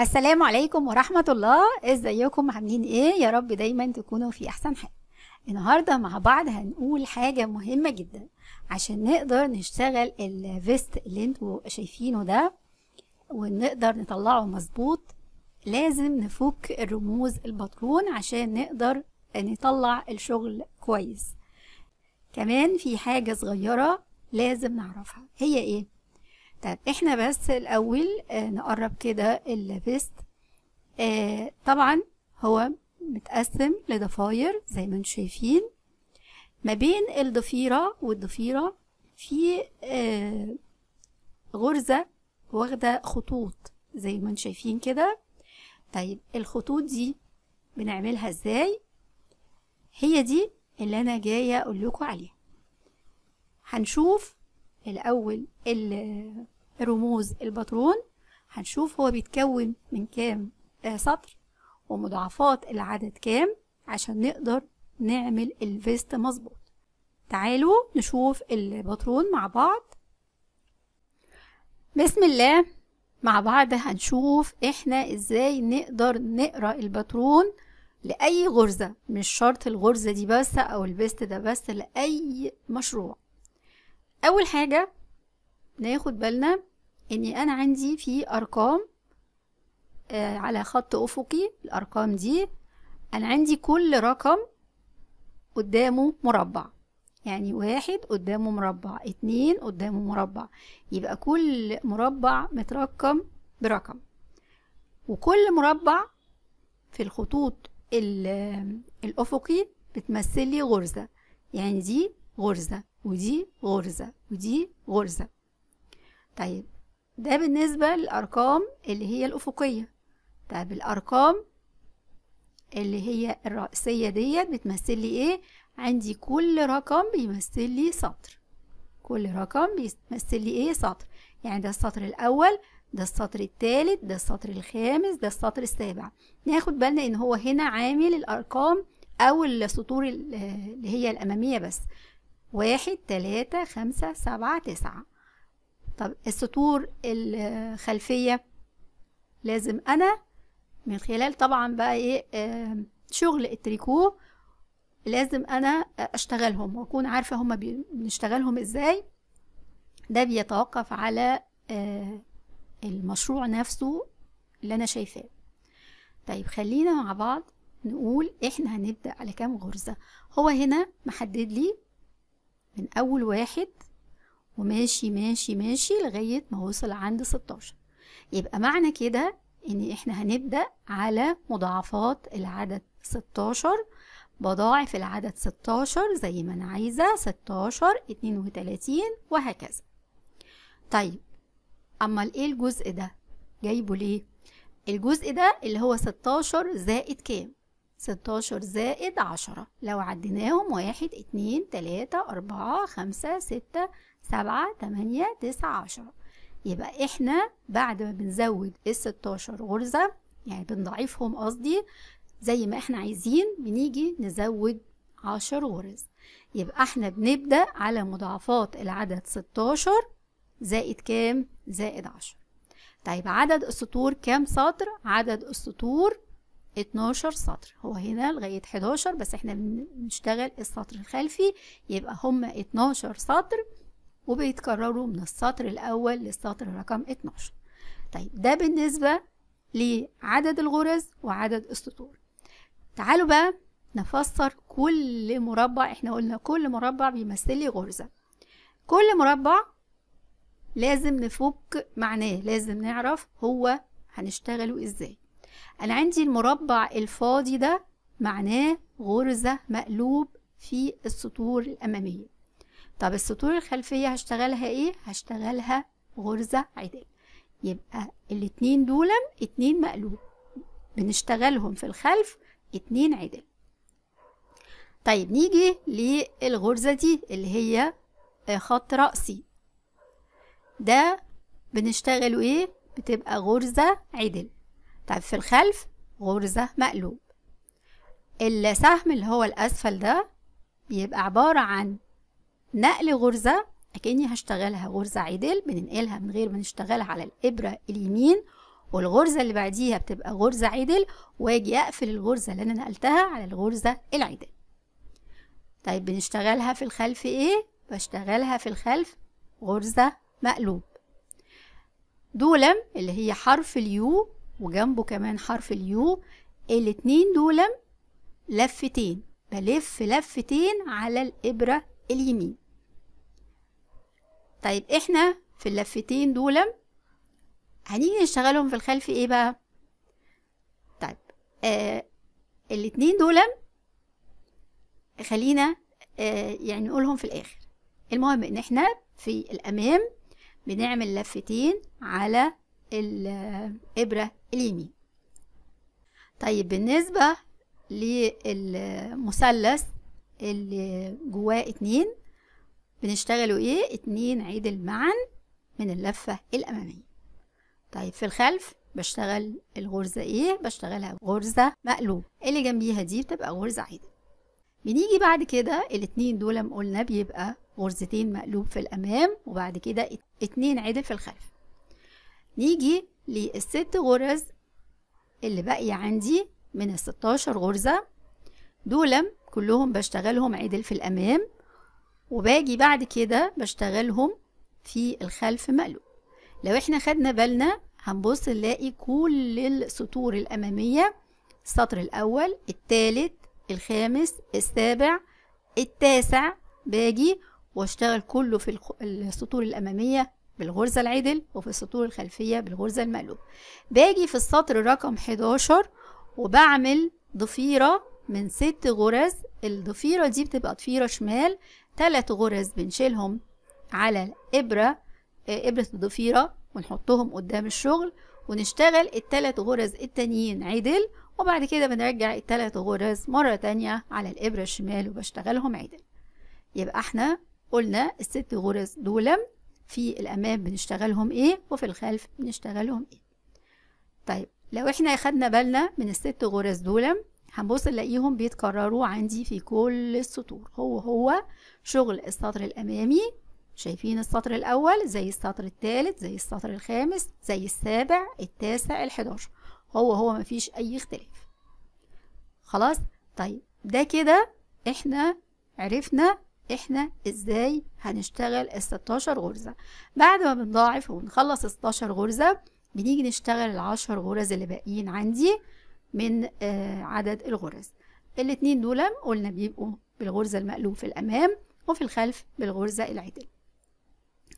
السلام عليكم ورحمة الله ازيكم عاملين ايه يا رب دايما تكونوا في احسن حال النهاردة مع بعض هنقول حاجة مهمة جدا عشان نقدر نشتغل الفيست اللي انتوا شايفينه ده ونقدر نطلعه مظبوط لازم نفك الرموز البطرون عشان نقدر نطلع الشغل كويس كمان في حاجة صغيرة لازم نعرفها هي ايه طيب احنا بس الاول آه نقرب كده البيست آه طبعا هو متقسم لضفاير زي ما انتم شايفين ما بين الضفيرة والضفيرة في آه غرزة واخدة خطوط زي ما انتم شايفين كده طيب الخطوط دي بنعملها ازاي هي دي اللي انا جاية اقول لكم عليها هنشوف الأول رموز الباترون هنشوف هو بيتكون من كام آه، سطر ومضاعفات العدد كام عشان نقدر نعمل الفيست مظبوط تعالوا نشوف الباترون مع بعض بسم الله مع بعض هنشوف احنا ازاي نقدر نقرا الباترون لأي غرزة مش شرط الغرزة دي بس أو البيست ده بس لأي مشروع اول حاجة ناخد بالنا اني انا عندي في ارقام آه على خط افقي الارقام دي انا عندي كل رقم قدامه مربع يعني واحد قدامه مربع اتنين قدامه مربع يبقى كل مربع مترقم برقم وكل مربع في الخطوط الأفقي بتمثل لي غرزة يعني دي غرزة ودي غرزة ودي غرزة طيب ده بالنسبة للأرقام اللي هي الأفقية طيب الأرقام اللي هي الرأسية ديت بتمثل لي إيه؟ عندي كل رقم بيمثل لي سطر كل رقم بيمثل لي إيه؟ سطر يعني ده السطر الأول ده السطر الثالث ده السطر الخامس ده السطر السابع ناخد بالنا إن هو هنا عامل الأرقام أو السطور اللي هي الأمامية بس واحد تلاتة خمسة سبعة تسعة طب السطور الخلفية لازم أنا من خلال طبعا بقى إيه آه، شغل التريكو لازم أنا أشتغلهم وأكون عارفة هما بنشتغلهم إزاي ده بيتوقف على آه، المشروع نفسه اللي أنا شايفاه طيب خلينا مع بعض نقول احنا هنبدأ على كام غرزة هو هنا محدد لي من أول واحد وماشي ماشي ماشي لغاية ما وصل عند 16 يبقى معنى كده إن إحنا هنبدأ على مضاعفات العدد 16 بضاعف العدد 16 زي ما أنا عايزة 16 32 وهكذا طيب أمال إيه الجزء ده؟ جايبه ليه؟ الجزء ده اللي هو 16 زائد كام؟ 16 زائد 10 لو عديناهم واحد اتنين تلاتة أربعة خمسة ستة سبعة 8 تسعة عشرة يبقى احنا بعد ما بنزود الستاشر غرزة يعني بنضعفهم قصدي زي ما احنا عايزين بنيجي نزود عشر غرز يبقى احنا بنبدأ على مضاعفات العدد ستاشر زائد كام زائد عشرة طيب عدد السطور كام سطر عدد السطور 12 سطر هو هنا لغاية 11 بس احنا بنشتغل السطر الخلفي يبقى هما 12 سطر وبيتكرروا من السطر الأول للسطر رقم 12 طيب ده بالنسبة لعدد الغرز وعدد السطور تعالوا بقى نفسر كل مربع احنا قلنا كل مربع بيمثل لي غرزة كل مربع لازم نفك معناه لازم نعرف هو هنشتغله ازاي أنا عندي المربع الفاضي ده معناه غرزة مقلوب في السطور الأمامية طب السطور الخلفية هشتغلها إيه؟ هشتغلها غرزة عدل يبقى الاتنين دول اتنين مقلوب بنشتغلهم في الخلف اتنين عدل طيب نيجي للغرزة دي اللي هي آه، خط رأسي ده بنشتغله ايه بتبقى غرزة عدل طيب في الخلف غرزة مقلوب السهم اللي هو الأسفل ده بيبقى عبارة عن نقل غرزة أكني هشتغلها غرزة عدل بننقلها من غير ما نشتغلها على الإبرة اليمين والغرزة اللي بعديها بتبقى غرزة عدل واجي أقفل الغرزة اللي أنا نقلتها على الغرزة العدل طيب بنشتغلها في الخلف إيه؟ بشتغلها في الخلف غرزة مقلوب دولم اللي هي حرف اليو وجنبه كمان حرف اليو الاتنين دول لفتين بلف لفتين على الإبرة اليمين طيب احنا في اللفتين دول هنيجي نشتغلهم في الخلف ايه بقى طيب آه الاتنين دول خلينا آه يعني نقولهم في الاخر المهم ان احنا في الامام بنعمل لفتين على الإبرة اليمين طيب بالنسبة للمثلث اللي جواه اتنين بنشتغلوا ايه اتنين عدل معا من اللفة الأمامية طيب في الخلف بشتغل الغرزة ايه بشتغلها غرزة مقلوب اللي جنبيها دي بتبقى غرزة عدل بنيجي بعد كده الاتنين دول ما قلنا بيبقى غرزتين مقلوب في الأمام وبعد كده اتنين عدل في الخلف نيجي للست غرز اللي باقية عندي من الستاشر غرزة دول كلهم بشتغلهم عدل في الأمام وباجي بعد كده بشتغلهم في الخلف مقلوب لو احنا خدنا بالنا هنبص نلاقي كل السطور الأمامية السطر الأول التالت الخامس السابع التاسع باجي واشتغل كله في السطور الأمامية بالغرزة العدل وفي السطور الخلفية بالغرزة المقلوبة باجي في السطر رقم 11 وبعمل ضفيرة من ست غرز الضفيرة دي بتبقى ضفيرة شمال تلات غرز بنشيلهم على الإبرة آه، إبرة الضفيرة ونحطهم قدام الشغل ونشتغل التلات غرز التانيين عدل وبعد كده بنرجع التلات غرز مرة تانية على الإبرة الشمال وبشتغلهم عدل يبقى احنا قلنا الست غرز دولم في الأمام بنشتغلهم إيه وفي الخلف بنشتغلهم إيه طيب لو إحنا خدنا بالنا من الست غرز دول هنبص نلاقيهم بيتكرروا عندي في كل السطور هو هو شغل السطر الأمامي شايفين السطر الأول زي السطر الثالث زي السطر الخامس زي السابع التاسع الحداشر هو هو مفيش أي اختلاف خلاص طيب ده كده احنا عرفنا احنا ازاي هنشتغل ال 16 غرزة بعد ما بنضاعف ونخلص ال 16 غرزة بنيجي نشتغل العشر غرز اللي باقيين عندي من آه عدد الغرز الاتنين دول قلنا بيبقوا بالغرزة المقلوب في الأمام وفي الخلف بالغرزة العدل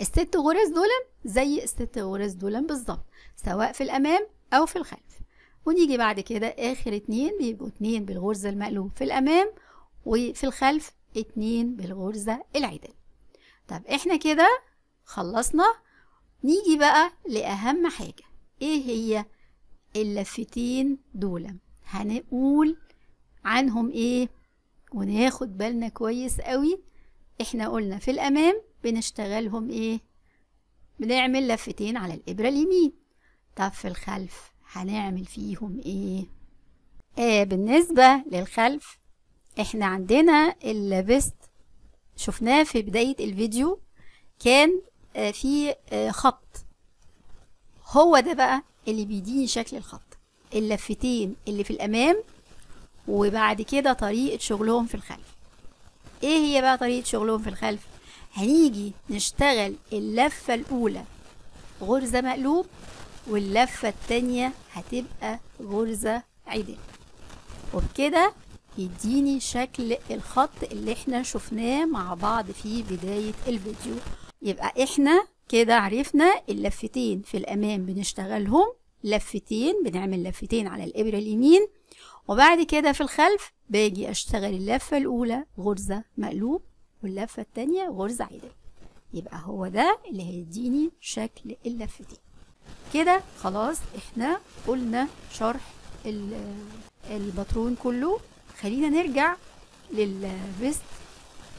الست غرز دول زي الست غرز دول بالظبط سواء في الأمام أو في الخلف ونيجي بعد كده آخر اتنين بيبقوا اتنين بالغرزة المقلوب في الأمام وفي الخلف اتنين بالغرزة العدل طب احنا كده خلصنا نيجي بقى لأهم حاجة ايه هي اللفتين دول هنقول عنهم ايه وناخد بالنا كويس قوي احنا قلنا في الامام بنشتغلهم ايه بنعمل لفتين على الابره اليمين طب في الخلف هنعمل فيهم ايه آه بالنسبه للخلف احنا عندنا البست شفناه في بداية الفيديو كان آه، في آه، خط هو ده بقى اللي بيديني شكل الخط اللفتين اللي في الأمام وبعد كده طريقة شغلهم في الخلف ايه هي بقى طريقة شغلهم في الخلف هنيجي نشتغل اللفة الأولى غرزة مقلوب واللفة التانية هتبقى غرزة عدل وبكده يديني شكل الخط اللي احنا شفناه مع بعض في بداية الفيديو يبقى احنا كده عرفنا اللفتين في الامام بنشتغلهم لفتين بنعمل لفتين على الابرة اليمين وبعد كده في الخلف باجي اشتغل اللفة الاولى غرزة مقلوب واللفة التانية غرزة عدل يبقى هو ده اللي هيديني شكل اللفتين كده خلاص احنا قلنا شرح الباترون كله خلينا نرجع للفيست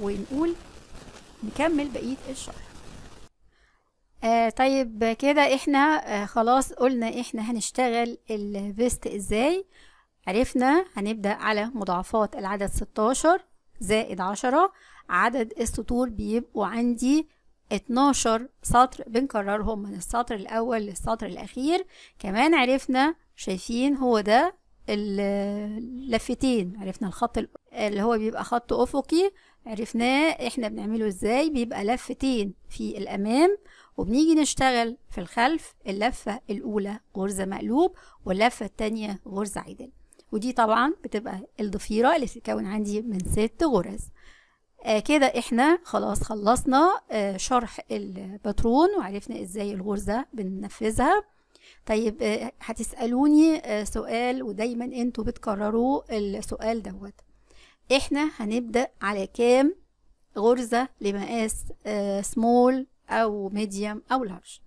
ونقول نكمل بقية الشرح آه طيب كده احنا آه خلاص قلنا احنا هنشتغل الفيست ازاي عرفنا هنبدأ على مضاعفات العدد 16 زائد 10 عدد السطور بيبقوا عندي 12 سطر بنكررهم من السطر الأول للسطر الأخير كمان عرفنا شايفين هو ده اللفتين عرفنا الخط اللي هو بيبقى خط افقي عرفناه احنا بنعمله ازاي بيبقى لفتين في الامام وبنيجي نشتغل في الخلف اللفه الاولى غرزه مقلوب واللفه التانية غرزه عدل ودي طبعا بتبقى الضفيره اللي بتتكون عندي من ست غرز آه كده احنا خلاص خلصنا آه شرح الباترون وعرفنا ازاي الغرزه بننفذها طيب آه، هتسألوني آه، سؤال ودايما انتوا بتكرروا السؤال دوت احنا هنبدأ على كام غرزة لمقاس سمول آه، او ميديوم او لارج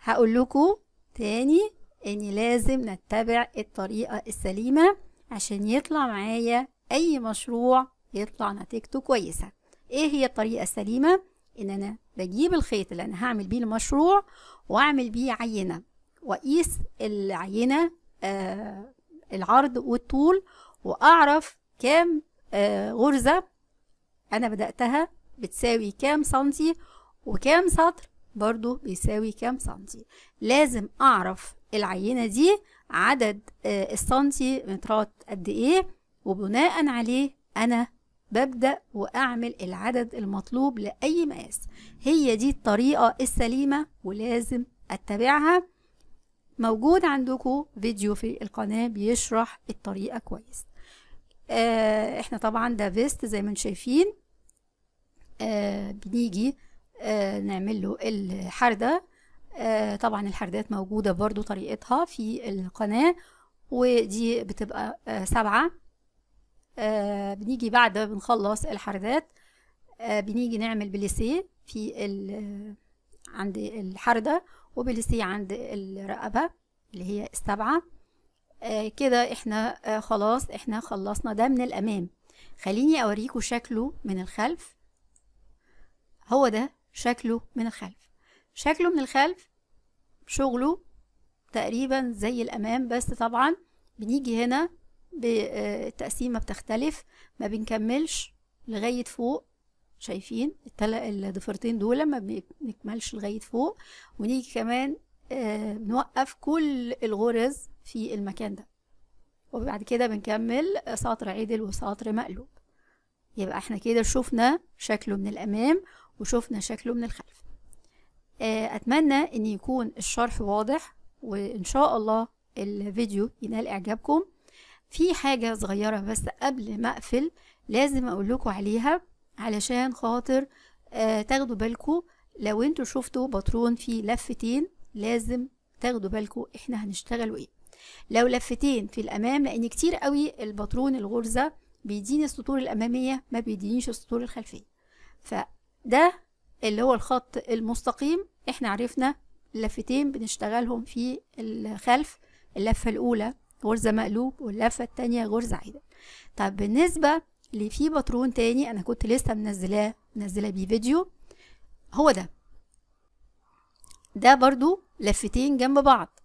هقول لكم تاني ان لازم نتبع الطريقة السليمة عشان يطلع معايا اي مشروع يطلع نتيجته كويسة ايه هي الطريقة السليمة ان انا بجيب الخيط اللي انا هعمل بيه المشروع واعمل بيه عينة واقيس العينه آه العرض والطول واعرف كام آه غرزه انا بداتها بتساوي كام سنتي وكام سطر برضو بيساوي كام سنتي لازم اعرف العينه دي عدد آه السنتيمترات قد ايه وبناء عليه انا ببدأ وأعمل العدد المطلوب لأي مقاس هي دي الطريقة السليمة ولازم أتبعها موجود عندكم فيديو في القناة بيشرح الطريقة كويس آه احنا طبعا ده فيست زي ما انتم شايفين آه بنيجي آه نعمل له الحردة آه طبعا الحردات موجودة برضو طريقتها في القناة ودي بتبقى آه سبعة آه بنيجي بعد ما بنخلص الحردات آه بنيجي نعمل بليسيه في آه، عند الحردة وبالسي عند الرقبة اللي هي السبعة آه كده احنا آه خلاص احنا خلصنا ده من الأمام خليني اوريكوا شكله من الخلف هو ده شكله من الخلف شكله من الخلف شغله تقريبا زي الأمام بس طبعا بنيجي هنا آه، التقسيمة بتختلف ما بنكملش لغاية فوق شايفين الضفرتين الضفيرتين دول ما بنكملش لغايه فوق ونيجي كمان آه نوقف كل الغرز في المكان ده وبعد كده بنكمل سطر عدل وسطر مقلوب يبقى احنا كده شفنا شكله من الامام وشفنا شكله من الخلف آه اتمنى ان يكون الشرح واضح وان شاء الله الفيديو ينال اعجابكم في حاجه صغيره بس قبل ما اقفل لازم اقول لكم عليها علشان خاطر آه تاخدوا بالكم لو انتوا شفتوا باترون فيه لفتين لازم تاخدوا بالكم احنا هنشتغل ايه لو لفتين في الامام لان كتير قوي الباترون الغرزه بيديني السطور الاماميه ما بيدينيش السطور الخلفيه فده اللي هو الخط المستقيم احنا عرفنا لفتين بنشتغلهم في الخلف اللفه الاولى غرزه مقلوب واللفه التانية غرزه عيدة طب بالنسبه اللي فيه باترون تاني انا كنت لسه منزلاه منزله بيه فيديو هو ده ده برضو لفتين جنب بعض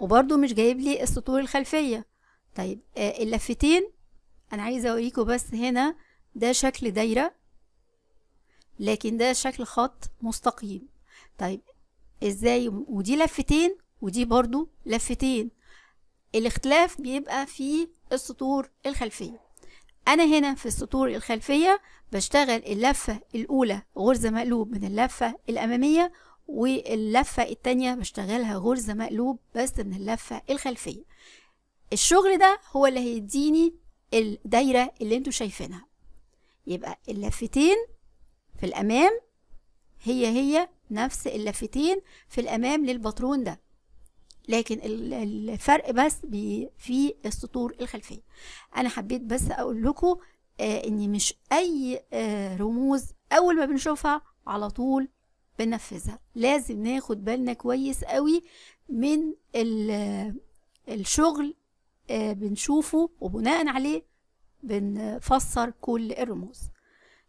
وبرضو مش جايب لي السطور الخلفيه طيب آه، اللفتين انا عايزه اوريكم بس هنا ده شكل دايره لكن ده شكل خط مستقيم طيب ازاي ودي لفتين ودي برضو لفتين الاختلاف بيبقى في السطور الخلفيه أنا هنا في السطور الخلفية بشتغل اللفة الأولى غرزة مقلوب من اللفة الأمامية واللفة التانية بشتغلها غرزة مقلوب بس من اللفة الخلفية الشغل ده هو اللي هيديني الدايرة اللي انتوا شايفينها يبقى اللفتين في الأمام هي هي نفس اللفتين في الأمام للباترون ده لكن الفرق بس في السطور الخلفيه انا حبيت بس اقول لكم آه، ان مش اي آه، رموز اول ما بنشوفها على طول بنفذها لازم ناخد بالنا كويس قوي من الشغل آه، بنشوفه وبناء عليه بنفسر كل الرموز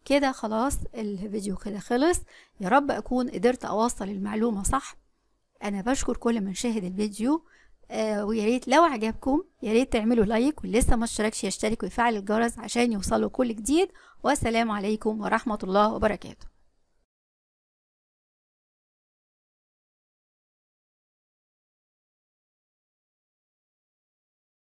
كده خلاص الفيديو كده خلص يا رب اكون قدرت اوصل المعلومه صح انا بشكر كل من شاهد الفيديو آه ويا ريت لو عجبكم يا ريت تعملوا لايك واللي لسه ما اشتركش يشترك ويفعل الجرس عشان يوصلوا كل جديد والسلام عليكم ورحمه الله وبركاته